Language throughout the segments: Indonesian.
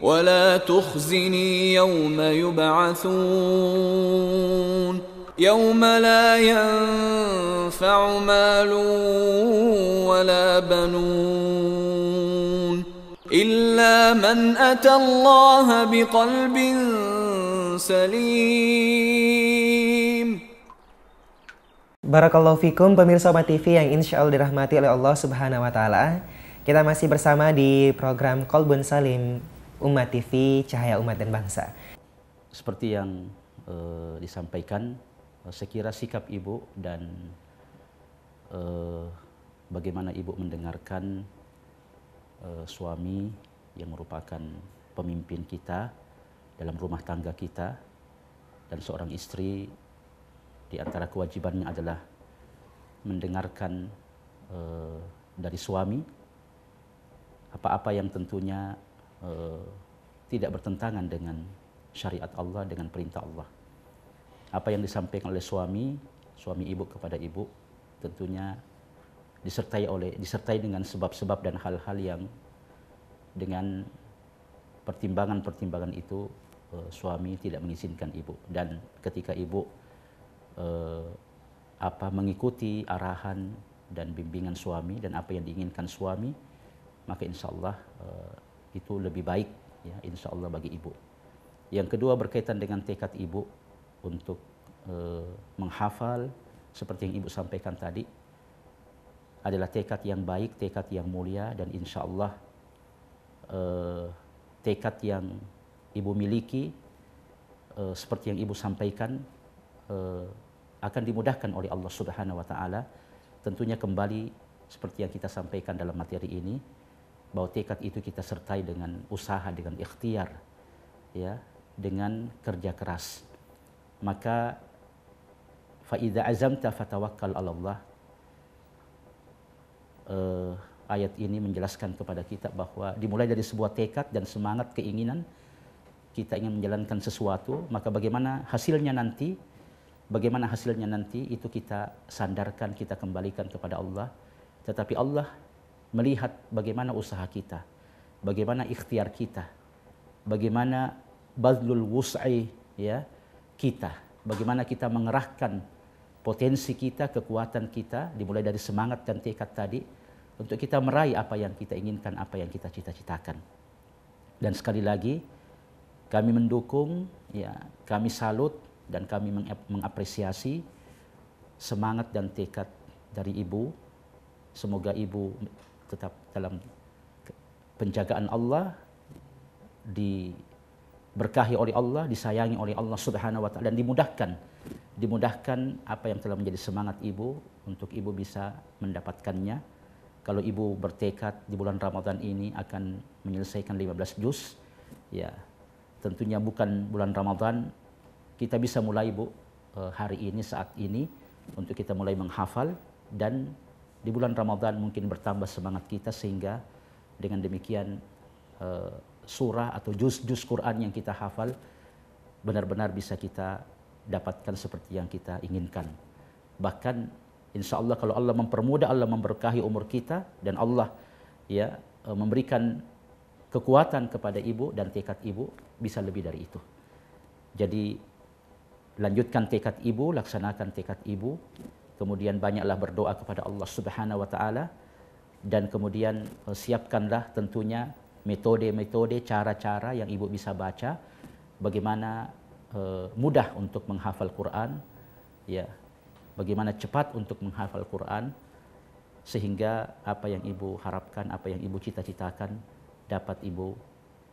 ولا Barakallahu fikum pemirsa Umat TV yang insya Allah dirahmati oleh Allah Subhanahu wa Ta'ala. Kita masih bersama di program Kolbun Salim Umat TV, Cahaya Umat dan Bangsa. Seperti yang e, disampaikan, eh, sekira sikap Ibu dan e, bagaimana Ibu mendengarkan e, suami yang merupakan pemimpin kita dalam rumah tangga kita dan seorang istri di antara kewajibannya adalah mendengarkan e, dari suami apa-apa yang tentunya Eh, tidak bertentangan dengan syariat Allah dengan perintah Allah. Apa yang disampaikan oleh suami, suami ibu kepada ibu tentunya disertai oleh disertai dengan sebab-sebab dan hal-hal yang dengan pertimbangan-pertimbangan itu eh, suami tidak mengizinkan ibu dan ketika ibu eh, apa mengikuti arahan dan bimbingan suami dan apa yang diinginkan suami maka insya Allah itu lebih baik ya insya Allah bagi ibu. Yang kedua berkaitan dengan tekad ibu untuk e, menghafal seperti yang ibu sampaikan tadi adalah tekad yang baik, tekad yang mulia dan insya Allah e, eh, tekad yang ibu miliki e, seperti yang ibu sampaikan e, akan dimudahkan oleh Allah Subhanahu Wa Taala. Tentunya kembali seperti yang kita sampaikan dalam materi ini bahwa tekad itu kita sertai dengan usaha, dengan ikhtiar, ya, dengan kerja keras. Maka faida azamta fatawakkal Allah. Uh, ayat ini menjelaskan kepada kita bahwa dimulai dari sebuah tekad dan semangat keinginan kita ingin menjalankan sesuatu, maka bagaimana hasilnya nanti? Bagaimana hasilnya nanti itu kita sandarkan, kita kembalikan kepada Allah. Tetapi Allah melihat bagaimana usaha kita, bagaimana ikhtiar kita, bagaimana badlul wus'i ya kita, bagaimana kita mengerahkan potensi kita, kekuatan kita dimulai dari semangat dan tekad tadi untuk kita meraih apa yang kita inginkan, apa yang kita cita-citakan. Dan sekali lagi kami mendukung ya, kami salut dan kami mengapresiasi semangat dan tekad dari ibu. Semoga ibu tetap dalam penjagaan Allah diberkahi oleh Allah, disayangi oleh Allah Subhanahu wa taala dan dimudahkan dimudahkan apa yang telah menjadi semangat ibu untuk ibu bisa mendapatkannya. Kalau ibu bertekad di bulan Ramadan ini akan menyelesaikan 15 juz, ya tentunya bukan bulan Ramadan kita bisa mulai Bu eh, hari ini saat ini untuk kita mulai menghafal dan di bulan Ramadan mungkin bertambah semangat kita sehingga dengan demikian eh, surah atau juz-juz Quran yang kita hafal benar-benar bisa kita dapatkan seperti yang kita inginkan. Bahkan insya Allah kalau Allah mempermudah, Allah memberkahi umur kita dan Allah ya eh, memberikan kekuatan kepada ibu dan tekad ibu bisa lebih dari itu. Jadi lanjutkan tekad ibu, laksanakan tekad ibu kemudian banyaklah berdoa kepada Allah Subhanahu wa taala dan kemudian eh, siapkanlah tentunya metode-metode, cara-cara yang ibu bisa baca bagaimana uh, mudah untuk menghafal Quran ya. Bagaimana cepat untuk menghafal Quran sehingga apa yang ibu harapkan, apa yang ibu cita-citakan dapat ibu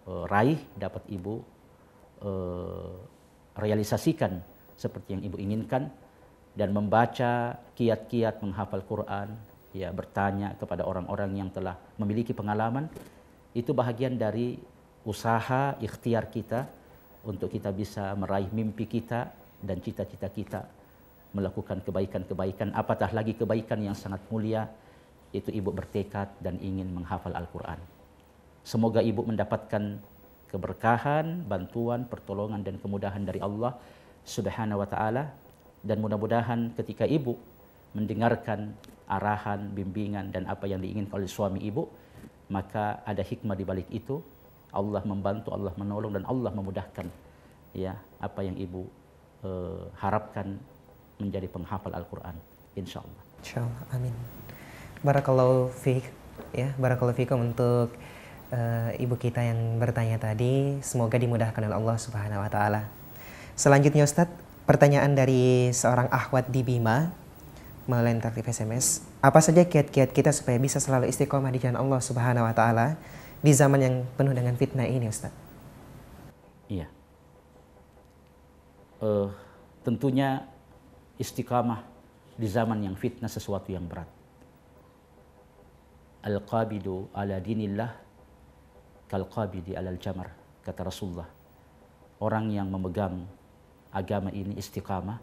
uh, raih, dapat ibu uh, realisasikan seperti yang ibu inginkan dan membaca kiat-kiat menghafal Quran, ya bertanya kepada orang-orang yang telah memiliki pengalaman itu bahagian dari usaha ikhtiar kita untuk kita bisa meraih mimpi kita dan cita-cita kita melakukan kebaikan-kebaikan apatah lagi kebaikan yang sangat mulia itu ibu bertekad dan ingin menghafal Al-Qur'an. Semoga ibu mendapatkan keberkahan, bantuan, pertolongan dan kemudahan dari Allah Subhanahu wa taala dan mudah-mudahan ketika ibu mendengarkan arahan, bimbingan dan apa yang diinginkan oleh suami ibu, maka ada hikmah di balik itu. Allah membantu, Allah menolong dan Allah memudahkan ya apa yang ibu eh, harapkan menjadi penghafal Al-Qur'an insyaallah. Insyaallah. Amin. Barakallahu fiik ya, barakallahu fiikum untuk uh, ibu kita yang bertanya tadi, semoga dimudahkan oleh Allah Subhanahu wa taala. Selanjutnya Ustadz, Pertanyaan dari seorang ahwat di Bima melalui interaktif SMS. Apa saja kiat-kiat kita supaya bisa selalu istiqomah di jalan Allah Subhanahu wa taala di zaman yang penuh dengan fitnah ini, Ustaz? Iya. Uh, tentunya istiqamah di zaman yang fitnah sesuatu yang berat. Al-qabidu ala dinillah kal-qabidi alal jamar, kata Rasulullah. Orang yang memegang agama ini istiqamah,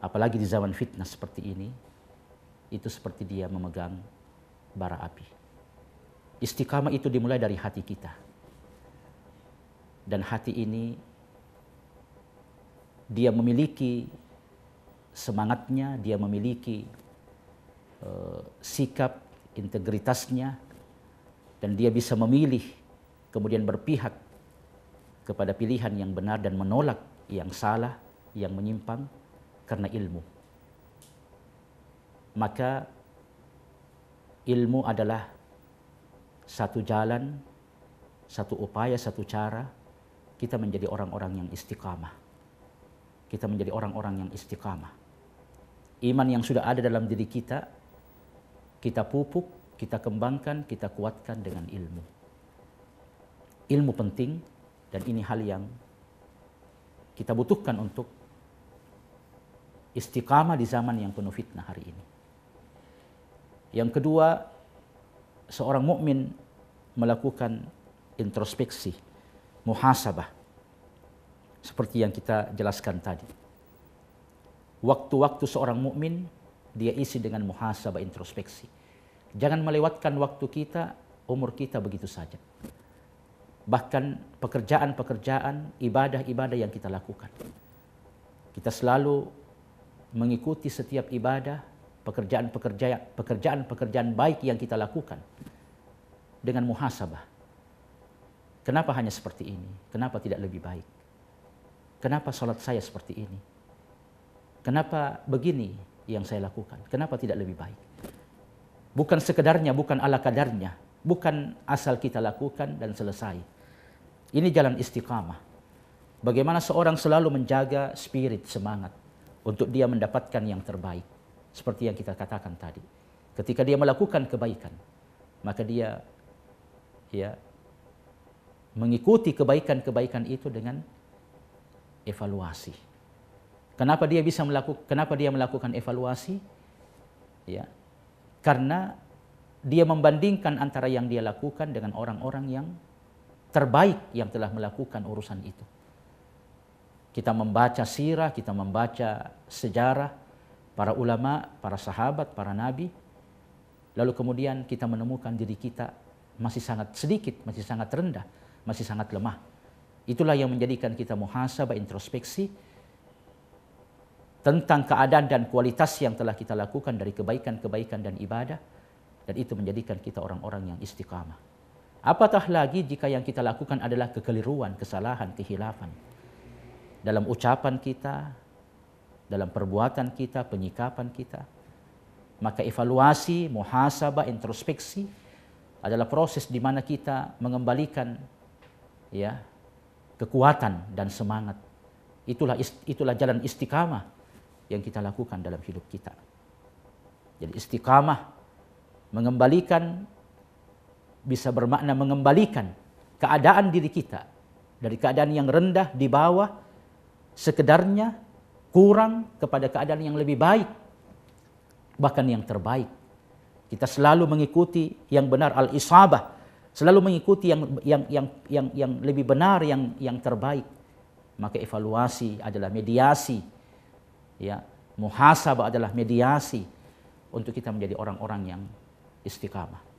apalagi di zaman fitnah seperti ini, itu seperti dia memegang bara api. Istiqamah itu dimulai dari hati kita. Dan hati ini dia memiliki semangatnya, dia memiliki uh, sikap, integritasnya, dan dia bisa memilih kemudian berpihak kepada pilihan yang benar dan menolak yang salah, yang menyimpang karena ilmu. Maka ilmu adalah satu jalan, satu upaya, satu cara kita menjadi orang-orang yang istiqamah. Kita menjadi orang-orang yang istiqamah. Iman yang sudah ada dalam diri kita, kita pupuk, kita kembangkan, kita kuatkan dengan ilmu. Ilmu penting dan ini hal yang kita butuhkan untuk istiqamah di zaman yang penuh fitnah hari ini. Yang kedua, seorang mukmin melakukan introspeksi, muhasabah. Seperti yang kita jelaskan tadi. Waktu-waktu seorang mukmin dia isi dengan muhasabah introspeksi. Jangan melewatkan waktu kita, umur kita begitu saja bahkan pekerjaan-pekerjaan, ibadah-ibadah yang kita lakukan. Kita selalu mengikuti setiap ibadah, pekerjaan-pekerjaan, pekerjaan-pekerjaan baik yang kita lakukan dengan muhasabah. Kenapa hanya seperti ini? Kenapa tidak lebih baik? Kenapa sholat saya seperti ini? Kenapa begini yang saya lakukan? Kenapa tidak lebih baik? Bukan sekedarnya, bukan ala kadarnya, bukan asal kita lakukan dan selesai ini jalan istiqamah. Bagaimana seorang selalu menjaga spirit, semangat untuk dia mendapatkan yang terbaik. Seperti yang kita katakan tadi. Ketika dia melakukan kebaikan, maka dia ya mengikuti kebaikan-kebaikan itu dengan evaluasi. Kenapa dia bisa melakukan kenapa dia melakukan evaluasi? Ya. Karena dia membandingkan antara yang dia lakukan dengan orang-orang yang terbaik yang telah melakukan urusan itu. Kita membaca sirah, kita membaca sejarah para ulama, para sahabat, para nabi. Lalu kemudian kita menemukan diri kita masih sangat sedikit, masih sangat rendah, masih sangat lemah. Itulah yang menjadikan kita muhasabah introspeksi tentang keadaan dan kualitas yang telah kita lakukan dari kebaikan-kebaikan dan ibadah dan itu menjadikan kita orang-orang yang istiqamah. Apatah lagi jika yang kita lakukan adalah kekeliruan, kesalahan, kehilafan. Dalam ucapan kita, dalam perbuatan kita, penyikapan kita. Maka evaluasi, muhasabah, introspeksi adalah proses di mana kita mengembalikan ya kekuatan dan semangat. Itulah itulah jalan istiqamah yang kita lakukan dalam hidup kita. Jadi istiqamah mengembalikan bisa bermakna mengembalikan keadaan diri kita dari keadaan yang rendah di bawah sekedarnya kurang kepada keadaan yang lebih baik bahkan yang terbaik kita selalu mengikuti yang benar al isabah selalu mengikuti yang yang yang yang yang lebih benar yang yang terbaik maka evaluasi adalah mediasi ya muhasabah adalah mediasi untuk kita menjadi orang-orang yang istiqamah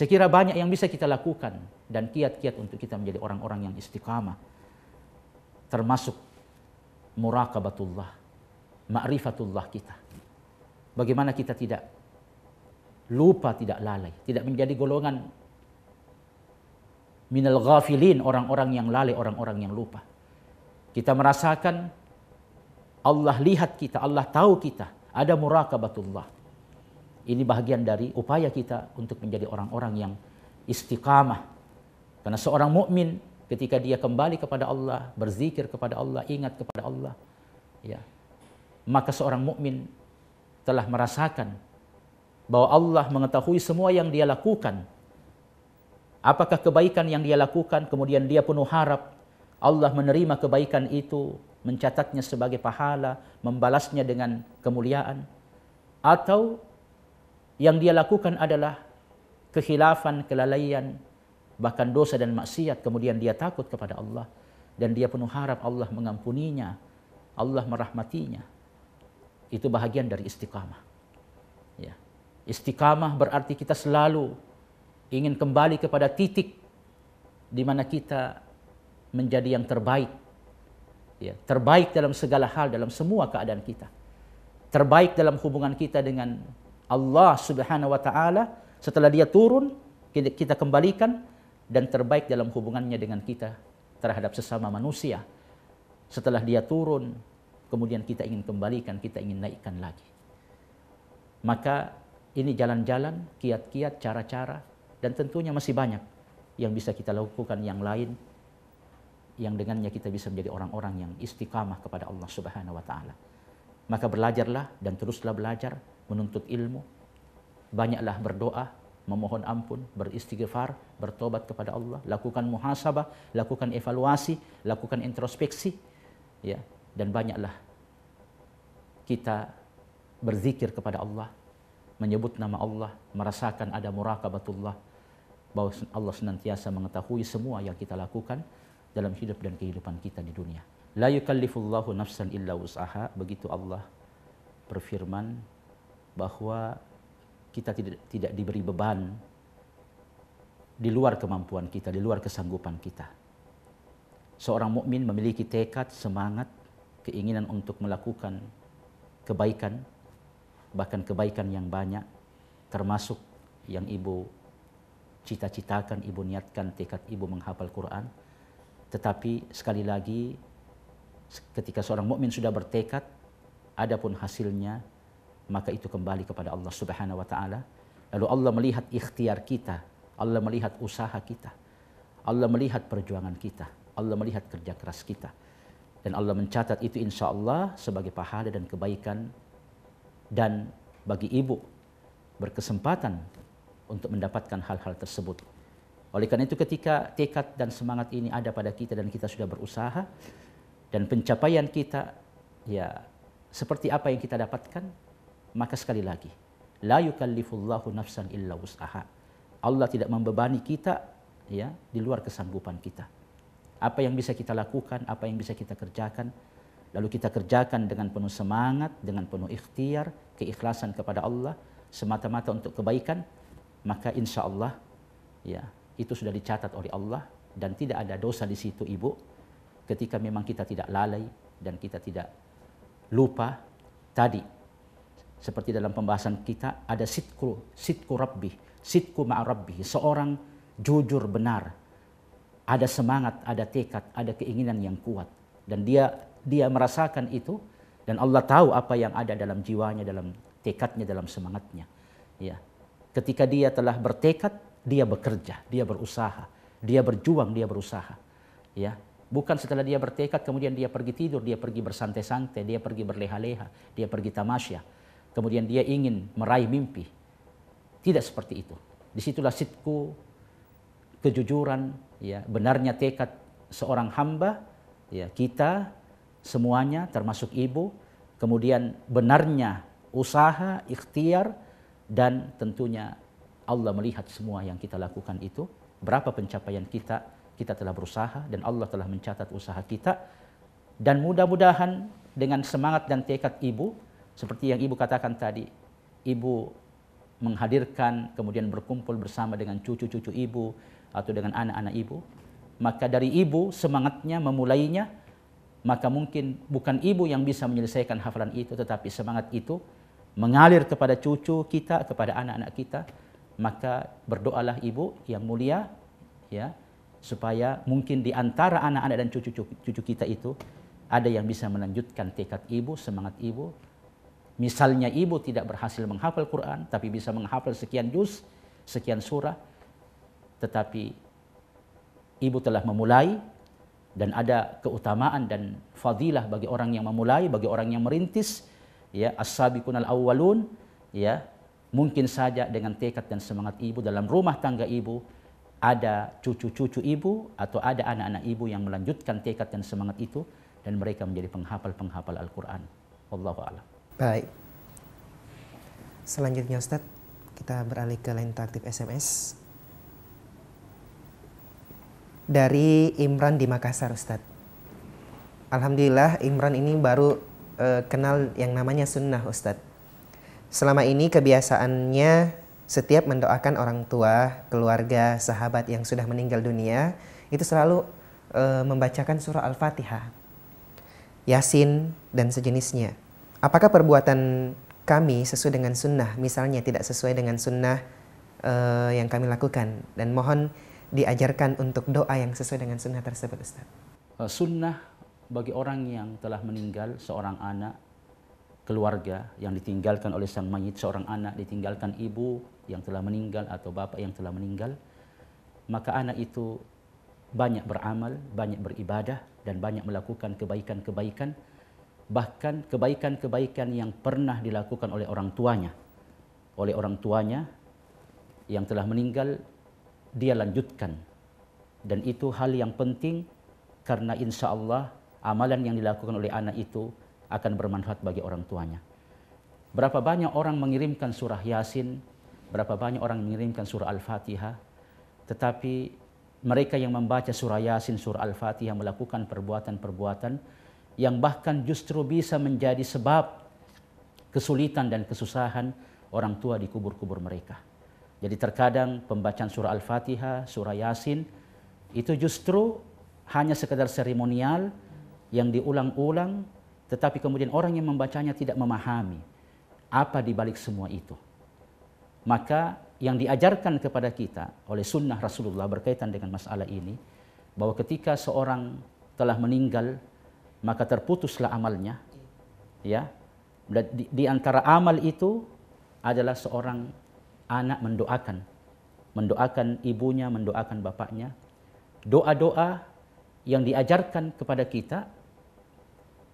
saya kira banyak yang bisa kita lakukan dan kiat-kiat untuk kita menjadi orang-orang yang istiqamah. Termasuk murakabatullah, ma'rifatullah kita. Bagaimana kita tidak lupa, tidak lalai, tidak menjadi golongan minal ghafilin, orang-orang yang lalai, orang-orang yang lupa. Kita merasakan Allah lihat kita, Allah tahu kita. Ada murakabatullah. Ini bagian dari upaya kita untuk menjadi orang-orang yang istiqamah. Karena seorang mukmin ketika dia kembali kepada Allah, berzikir kepada Allah, ingat kepada Allah, ya. Maka seorang mukmin telah merasakan bahwa Allah mengetahui semua yang dia lakukan. Apakah kebaikan yang dia lakukan kemudian dia penuh harap Allah menerima kebaikan itu, mencatatnya sebagai pahala, membalasnya dengan kemuliaan atau yang dia lakukan adalah kehilafan, kelalaian, bahkan dosa dan maksiat. Kemudian dia takut kepada Allah dan dia penuh harap Allah mengampuninya, Allah merahmatinya. Itu bahagian dari istiqamah. Ya. Istiqamah berarti kita selalu ingin kembali kepada titik di mana kita menjadi yang terbaik. Ya, terbaik dalam segala hal, dalam semua keadaan kita. Terbaik dalam hubungan kita dengan Allah Subhanahu wa taala setelah dia turun kita kembalikan dan terbaik dalam hubungannya dengan kita terhadap sesama manusia. Setelah dia turun, kemudian kita ingin kembalikan, kita ingin naikkan lagi. Maka ini jalan-jalan, kiat-kiat, cara-cara dan tentunya masih banyak yang bisa kita lakukan yang lain yang dengannya kita bisa menjadi orang-orang yang istiqamah kepada Allah Subhanahu wa taala. Maka belajarlah dan teruslah belajar menuntut ilmu, banyaklah berdoa, memohon ampun, beristighfar, bertobat kepada Allah, lakukan muhasabah, lakukan evaluasi, lakukan introspeksi, ya, dan banyaklah kita berzikir kepada Allah, menyebut nama Allah, merasakan ada murakabatullah, bahwa Allah senantiasa mengetahui semua yang kita lakukan dalam hidup dan kehidupan kita di dunia. La yukallifullahu nafsan illa usaha, begitu Allah berfirman bahwa kita tidak tidak diberi beban di luar kemampuan kita, di luar kesanggupan kita. Seorang mukmin memiliki tekad, semangat, keinginan untuk melakukan kebaikan, bahkan kebaikan yang banyak, termasuk yang ibu cita-citakan, ibu niatkan, tekad ibu menghafal Quran. Tetapi sekali lagi, ketika seorang mukmin sudah bertekad, adapun hasilnya maka itu kembali kepada Allah Subhanahu wa taala. Lalu Allah melihat ikhtiar kita, Allah melihat usaha kita. Allah melihat perjuangan kita, Allah melihat kerja keras kita. Dan Allah mencatat itu insya Allah sebagai pahala dan kebaikan. Dan bagi ibu berkesempatan untuk mendapatkan hal-hal tersebut. Oleh karena itu ketika tekad dan semangat ini ada pada kita dan kita sudah berusaha dan pencapaian kita ya seperti apa yang kita dapatkan maka sekali lagi, la yukallifullahu nafsan illa wus'aha. Allah tidak membebani kita ya di luar kesanggupan kita. Apa yang bisa kita lakukan, apa yang bisa kita kerjakan, lalu kita kerjakan dengan penuh semangat, dengan penuh ikhtiar, keikhlasan kepada Allah, semata-mata untuk kebaikan, maka insya Allah ya itu sudah dicatat oleh Allah dan tidak ada dosa di situ ibu ketika memang kita tidak lalai dan kita tidak lupa tadi seperti dalam pembahasan kita ada sitku sitku rabbi sitku ma'a seorang jujur benar ada semangat ada tekad ada keinginan yang kuat dan dia dia merasakan itu dan Allah tahu apa yang ada dalam jiwanya dalam tekadnya dalam semangatnya ya ketika dia telah bertekad dia bekerja dia berusaha dia berjuang dia berusaha ya Bukan setelah dia bertekad kemudian dia pergi tidur, dia pergi bersantai-santai, dia pergi berleha-leha, dia pergi tamasya kemudian dia ingin meraih mimpi. Tidak seperti itu. Disitulah sitku, kejujuran, ya, benarnya tekad seorang hamba, ya, kita semuanya termasuk ibu, kemudian benarnya usaha, ikhtiar, dan tentunya Allah melihat semua yang kita lakukan itu, berapa pencapaian kita, kita telah berusaha dan Allah telah mencatat usaha kita, dan mudah-mudahan dengan semangat dan tekad ibu, seperti yang ibu katakan tadi, ibu menghadirkan kemudian berkumpul bersama dengan cucu-cucu ibu atau dengan anak-anak ibu, maka dari ibu semangatnya memulainya, maka mungkin bukan ibu yang bisa menyelesaikan hafalan itu, tetapi semangat itu mengalir kepada cucu kita, kepada anak-anak kita, maka berdoalah ibu yang mulia, ya, supaya mungkin di antara anak-anak dan cucu-cucu kita itu ada yang bisa melanjutkan tekad ibu, semangat ibu, Misalnya ibu tidak berhasil menghafal Quran, tapi bisa menghafal sekian juz, sekian surah, tetapi ibu telah memulai dan ada keutamaan dan fadilah bagi orang yang memulai, bagi orang yang merintis, ya as-sabiqun al-awwalun, ya mungkin saja dengan tekad dan semangat ibu dalam rumah tangga ibu ada cucu-cucu ibu atau ada anak-anak ibu yang melanjutkan tekad dan semangat itu dan mereka menjadi penghafal-penghafal Al-Qur'an. Wallahu a'lam. Baik. Selanjutnya Ustadz, kita beralih ke lain aktif SMS. Dari Imran di Makassar Ustadz. Alhamdulillah Imran ini baru uh, kenal yang namanya sunnah Ustadz. Selama ini kebiasaannya setiap mendoakan orang tua, keluarga, sahabat yang sudah meninggal dunia, itu selalu uh, membacakan surah Al-Fatihah, Yasin, dan sejenisnya apakah perbuatan kami sesuai dengan sunnah misalnya tidak sesuai dengan sunnah uh, yang kami lakukan dan mohon diajarkan untuk doa yang sesuai dengan sunnah tersebut Ustaz. Eh, sunnah bagi orang yang telah meninggal seorang anak keluarga yang ditinggalkan oleh sang mayit seorang anak ditinggalkan ibu yang telah meninggal atau bapak yang telah meninggal maka anak itu banyak beramal, banyak beribadah dan banyak melakukan kebaikan-kebaikan bahkan kebaikan-kebaikan yang pernah dilakukan oleh orang tuanya oleh orang tuanya yang telah meninggal dia lanjutkan dan itu hal yang penting karena insya Allah amalan yang dilakukan oleh anak itu akan bermanfaat bagi orang tuanya berapa banyak orang mengirimkan surah Yasin berapa banyak orang mengirimkan surah Al-Fatihah tetapi mereka yang membaca surah Yasin surah Al-Fatihah melakukan perbuatan-perbuatan yang bahkan justru bisa menjadi sebab kesulitan dan kesusahan orang tua di kubur-kubur mereka. Jadi terkadang pembacaan surah Al-Fatihah, surah Yasin itu justru hanya sekedar seremonial yang diulang-ulang tetapi kemudian orang yang membacanya tidak memahami apa di balik semua itu. Maka yang diajarkan kepada kita oleh sunnah Rasulullah berkaitan dengan masalah ini bahwa ketika seorang telah meninggal maka terputuslah amalnya. Ya. Di, di antara amal itu adalah seorang anak mendoakan. Mendoakan ibunya, mendoakan bapaknya. Doa-doa yang diajarkan kepada kita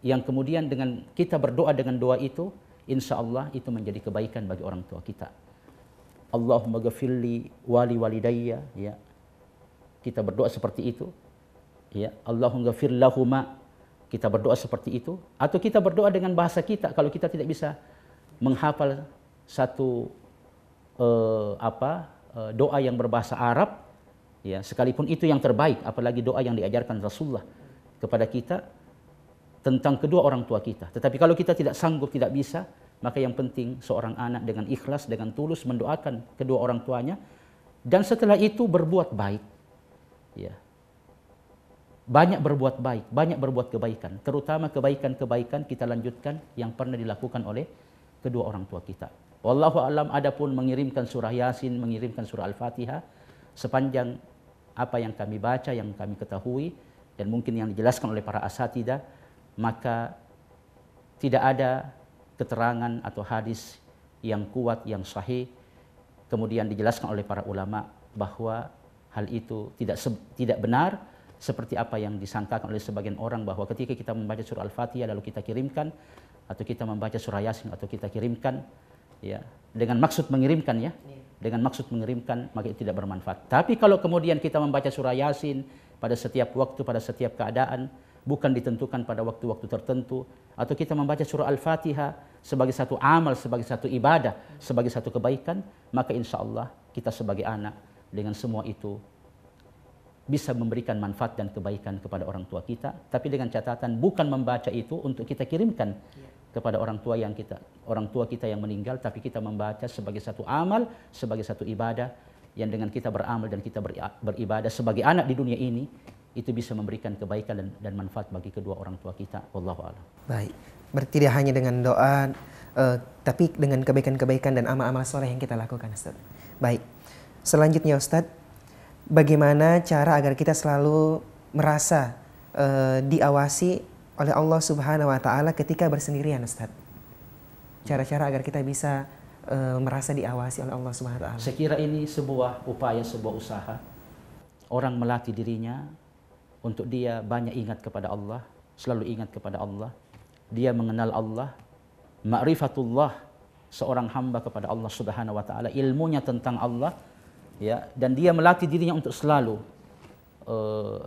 yang kemudian dengan kita berdoa dengan doa itu insya Allah itu menjadi kebaikan bagi orang tua kita. Allahumma gafirli wali walidayya ya. Kita berdoa seperti itu. Ya, Allahumma gafir kita berdoa seperti itu atau kita berdoa dengan bahasa kita kalau kita tidak bisa menghafal satu uh, apa uh, doa yang berbahasa Arab ya sekalipun itu yang terbaik apalagi doa yang diajarkan Rasulullah kepada kita tentang kedua orang tua kita tetapi kalau kita tidak sanggup tidak bisa maka yang penting seorang anak dengan ikhlas dengan tulus mendoakan kedua orang tuanya dan setelah itu berbuat baik ya banyak berbuat baik, banyak berbuat kebaikan, terutama kebaikan-kebaikan kita lanjutkan yang pernah dilakukan oleh kedua orang tua kita. Wallahu alam adapun mengirimkan surah Yasin, mengirimkan surah Al-Fatihah sepanjang apa yang kami baca, yang kami ketahui dan mungkin yang dijelaskan oleh para asatidah, maka tidak ada keterangan atau hadis yang kuat, yang sahih kemudian dijelaskan oleh para ulama bahwa hal itu tidak tidak benar seperti apa yang disangkakan oleh sebagian orang bahwa ketika kita membaca surah Al-Fatihah lalu kita kirimkan atau kita membaca surah Yasin atau kita kirimkan ya dengan maksud mengirimkan ya. ya dengan maksud mengirimkan maka itu tidak bermanfaat. Tapi kalau kemudian kita membaca surah Yasin pada setiap waktu pada setiap keadaan bukan ditentukan pada waktu-waktu tertentu atau kita membaca surah Al-Fatihah sebagai satu amal, sebagai satu ibadah, sebagai satu kebaikan, maka insya Allah kita sebagai anak dengan semua itu bisa memberikan manfaat dan kebaikan kepada orang tua kita, tapi dengan catatan bukan membaca itu untuk kita kirimkan ya. kepada orang tua yang kita orang tua kita yang meninggal, tapi kita membaca sebagai satu amal, sebagai satu ibadah yang dengan kita beramal dan kita beribadah sebagai anak di dunia ini itu bisa memberikan kebaikan dan, dan manfaat bagi kedua orang tua kita. Allah a'lam. Baik. Bertidak hanya dengan doa uh, tapi dengan kebaikan-kebaikan dan amal-amal soleh yang kita lakukan, Ustaz. Baik. Selanjutnya Ustadz, bagaimana cara agar kita selalu merasa uh, diawasi oleh Allah Subhanahu wa taala ketika bersendirian Ustaz. Cara-cara agar kita bisa uh, merasa diawasi oleh Allah Subhanahu wa taala. Saya kira ini sebuah upaya, sebuah usaha orang melatih dirinya untuk dia banyak ingat kepada Allah, selalu ingat kepada Allah. Dia mengenal Allah, ma'rifatullah seorang hamba kepada Allah Subhanahu wa taala, ilmunya tentang Allah ya dan dia melatih dirinya untuk selalu uh,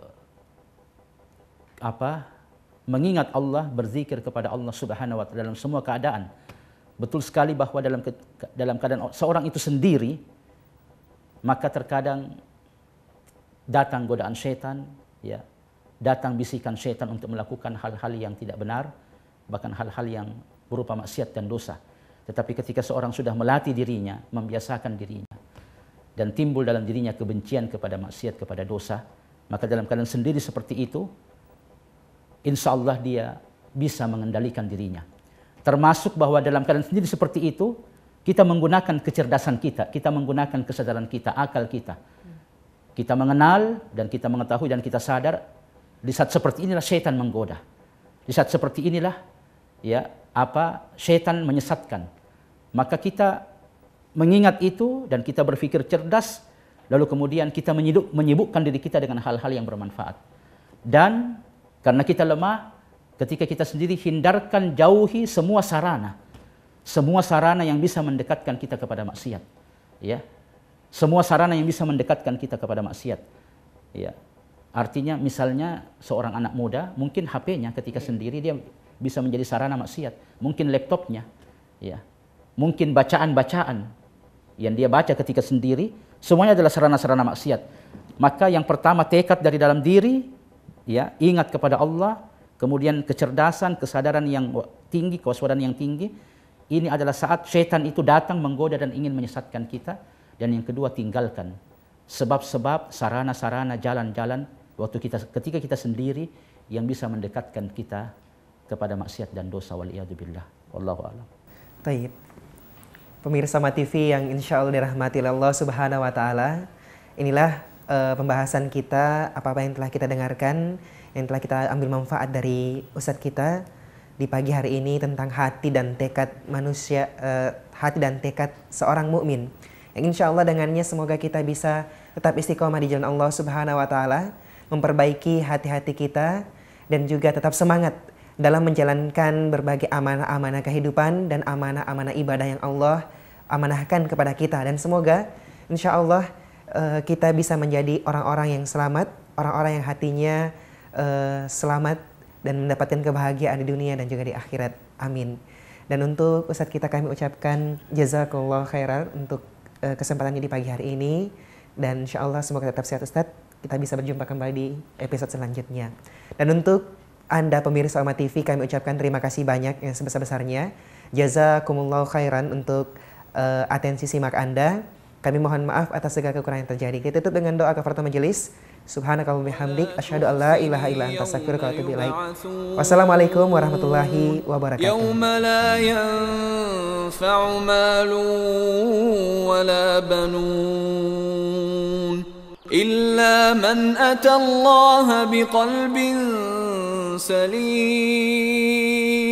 apa mengingat Allah berzikir kepada Allah Subhanahu wa taala dalam semua keadaan betul sekali bahwa dalam ke, dalam keadaan seorang itu sendiri maka terkadang datang godaan setan ya datang bisikan setan untuk melakukan hal-hal yang tidak benar bahkan hal-hal yang berupa maksiat dan dosa tetapi ketika seorang sudah melatih dirinya membiasakan dirinya dan timbul dalam dirinya kebencian kepada maksiat, kepada dosa, maka dalam keadaan sendiri seperti itu, insya Allah dia bisa mengendalikan dirinya. Termasuk bahwa dalam keadaan sendiri seperti itu, kita menggunakan kecerdasan kita, kita menggunakan kesadaran kita, akal kita. Kita mengenal dan kita mengetahui dan kita sadar, di saat seperti inilah setan menggoda. Di saat seperti inilah ya apa setan menyesatkan. Maka kita mengingat itu dan kita berpikir cerdas, lalu kemudian kita menyibuk, menyibukkan diri kita dengan hal-hal yang bermanfaat. Dan karena kita lemah, ketika kita sendiri hindarkan, jauhi semua sarana. Semua sarana yang bisa mendekatkan kita kepada maksiat. Ya. Semua sarana yang bisa mendekatkan kita kepada maksiat. Ya. Artinya misalnya seorang anak muda mungkin HP-nya ketika sendiri dia bisa menjadi sarana maksiat, mungkin laptopnya, ya, mungkin bacaan-bacaan, yang dia baca ketika sendiri, semuanya adalah sarana-sarana maksiat. Maka yang pertama tekad dari dalam diri, ya ingat kepada Allah, kemudian kecerdasan, kesadaran yang tinggi, kewaspadaan yang tinggi, ini adalah saat setan itu datang menggoda dan ingin menyesatkan kita. Dan yang kedua tinggalkan sebab-sebab, sarana-sarana, jalan-jalan waktu kita ketika kita sendiri yang bisa mendekatkan kita kepada maksiat dan dosa Wallahu a'lam. Baik pemirsa MATV yang insya Allah dirahmati Allah Subhanahu Wa Taala. Inilah uh, pembahasan kita apa-apa yang telah kita dengarkan, yang telah kita ambil manfaat dari Ustadz kita di pagi hari ini tentang hati dan tekad manusia, uh, hati dan tekad seorang mukmin. Yang insya Allah dengannya semoga kita bisa tetap istiqomah di jalan Allah Subhanahu Wa Taala, memperbaiki hati-hati kita dan juga tetap semangat dalam menjalankan berbagai amanah-amanah kehidupan dan amanah-amanah ibadah yang Allah amanahkan kepada kita. Dan semoga insya Allah uh, eh, kita bisa menjadi orang-orang yang selamat, orang-orang yang hatinya uh, selamat dan mendapatkan kebahagiaan di dunia dan juga di akhirat. Amin. Dan untuk Ustaz kita kami ucapkan jazakallah khairan untuk uh, eh, kesempatannya di pagi hari ini. Dan insya Allah semoga tetap sehat Ustaz. Kita bisa berjumpa kembali di episode selanjutnya. Dan untuk anda pemirsa Oma TV kami ucapkan terima kasih banyak yang sebesar-besarnya. Jazakumullah khairan untuk uh, atensi simak Anda. Kami mohon maaf atas segala kekurangan yang terjadi. Kita tutup dengan doa kafaratul majelis. Subhanakallah bihamdik asyhadu an la ilaha illa anta astaghfiruka wa atubu Wassalamualaikum warahmatullahi wabarakatuh. Yauma la yanfa'u wala banun illa man atallaha biqalbin المرسلين